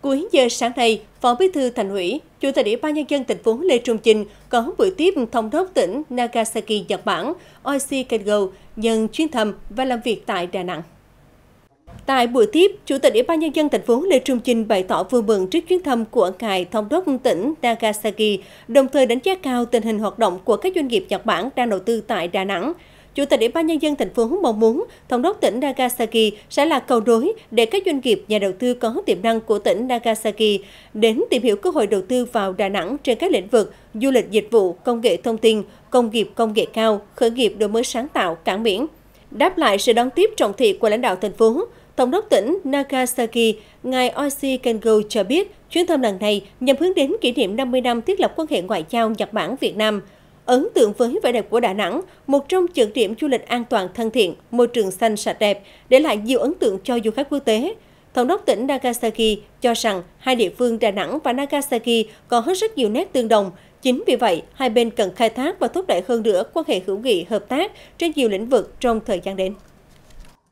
Cuối giờ sáng nay, Phó Bí thư Thành ủy, Chủ tịch Ủy ban nhân dân tỉnh Phú Lê Trung Chinh có buổi tiếp Thống đốc tỉnh Nagasaki, Nhật Bản, Oishi Kengo, nhân chuyến thăm và làm việc tại Đà Nẵng. Tại buổi tiếp, Chủ tịch Ủy ban nhân dân thành phố Lê Trung Chinh bày tỏ vui mừng trước chuyến thăm của ngài thống đốc tỉnh Nagasaki, đồng thời đánh giá cao tình hình hoạt động của các doanh nghiệp Nhật Bản đang đầu tư tại Đà Nẵng. Chủ tịch Ủy ban nhân dân thành phố mong muốn thống đốc tỉnh Nagasaki sẽ là cầu nối để các doanh nghiệp, nhà đầu tư có tiềm năng của tỉnh Nagasaki đến tìm hiểu cơ hội đầu tư vào Đà Nẵng trên các lĩnh vực du lịch dịch vụ, công nghệ thông tin, công nghiệp công nghệ cao, khởi nghiệp đổi mới sáng tạo, cảng biển. Đáp lại sự đón tiếp trọng thị của lãnh đạo thành phố, Tổng đốc tỉnh Nagasaki, ngài Oishi Kengo cho biết chuyến thăm lần này nhằm hướng đến kỷ niệm 50 năm thiết lập quan hệ ngoại giao Nhật Bản-Việt Nam – Ấn tượng với vẻ đẹp của Đà Nẵng, một trong những điểm du lịch an toàn thân thiện, môi trường xanh sạch đẹp, để lại nhiều ấn tượng cho du khách quốc tế. Thống đốc tỉnh Nagasaki cho rằng hai địa phương Đà Nẵng và Nagasaki có hết rất nhiều nét tương đồng. Chính vì vậy, hai bên cần khai thác và thúc đẩy hơn nữa quan hệ hữu nghị hợp tác trên nhiều lĩnh vực trong thời gian đến.